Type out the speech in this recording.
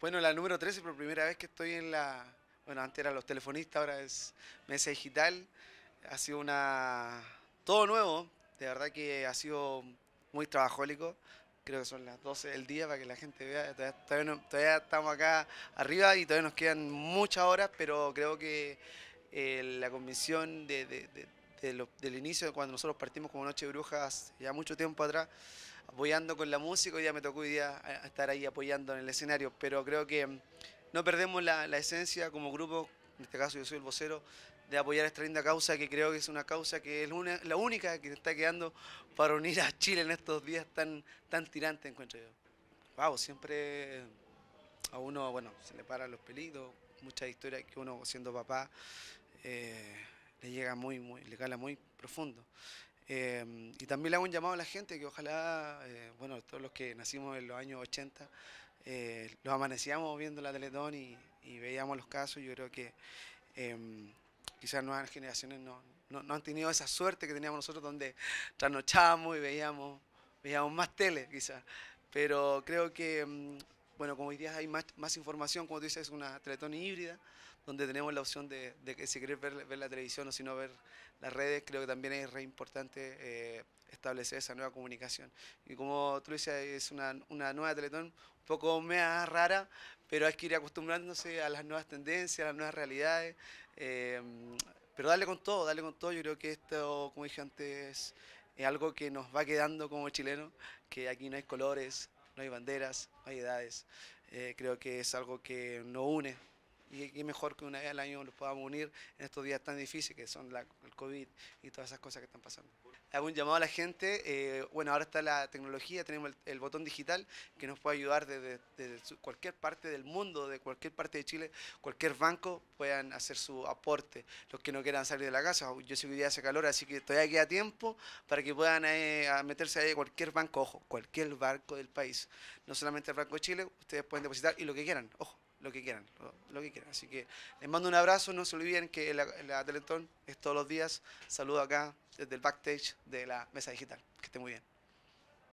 Bueno, la número 13, por primera vez que estoy en la... Bueno, antes eran los telefonistas, ahora es Mesa Digital. Ha sido una... Todo nuevo, de verdad que ha sido muy trabajólico. Creo que son las 12 del día para que la gente vea. Todavía, estamos acá arriba y todavía nos quedan muchas horas, pero creo que eh, la comisión de del inicio, cuando nosotros partimos como Noche de Brujas, ya mucho tiempo atrás, apoyando con la música, hoy ya me tocó hoy día eh, estar ahí apoyando en el escenario, pero creo que mm, no perdemos la, esencia como grupo, en este caso yo soy el vocero, de apoyar esta linda causa que creo que es una causa que es la única que está quedando para unir a Chile en estos días tan, tan tirantes, encuentro yo. Wow, siempre eh, a uno, bueno, se le paran los peligros, muchas historias que uno siendo papá... Eh, le llega muy, muy, le cala muy profundo. Eh, y también le hago un llamado a la gente que ojalá, eh, bueno, todos los que nacimos en los años 80, eh, los amanecíamos viendo la Teletón y, veíamos los casos. Yo creo que quizás nuevas generaciones no, han tenido esa suerte que teníamos nosotros donde trasnochábamos y veíamos, veíamos más tele quizás. Pero creo que mm, bueno, como hoy día hay más, información, como tú dices, es una teletón híbrida, donde tenemos la opción de, que si quieres ver, la televisión o si no ver las redes, creo que también es re importante eh, establecer esa nueva comunicación. Y como tú dices, es una, nueva teletón un poco más rara, pero hay que ir acostumbrándose a las nuevas tendencias, a las nuevas realidades. Eh, pero darle con todo, darle con todo. Yo creo que esto, como dije antes, es algo que nos va quedando como chilenos, que aquí no hay colores, no hay banderas, no hay edades. Eh, creo que es algo que nos une y, qué mejor que una vez al año nos podamos unir en estos días tan difíciles que son el COVID y todas esas cosas que están pasando. Hago un llamado a la gente, eh, bueno, ahora está la tecnología, tenemos el, botón digital que nos puede ayudar desde, cualquier parte del mundo, de cualquier parte de Chile, cualquier banco puedan hacer su aporte, los que no quieran salir de la casa, yo sé que hoy día hace calor, así que todavía queda tiempo para que puedan eh, meterse ahí a cualquier banco, ojo, cualquier banco del país, no solamente el Banco de Chile, ustedes pueden depositar y lo que quieran, ojo lo que quieran, lo, que quieran. Así que les mando un abrazo, no se olviden que la, la Teletón es todos los días. Saludo acá desde el backstage de la mesa digital. Que esté muy bien.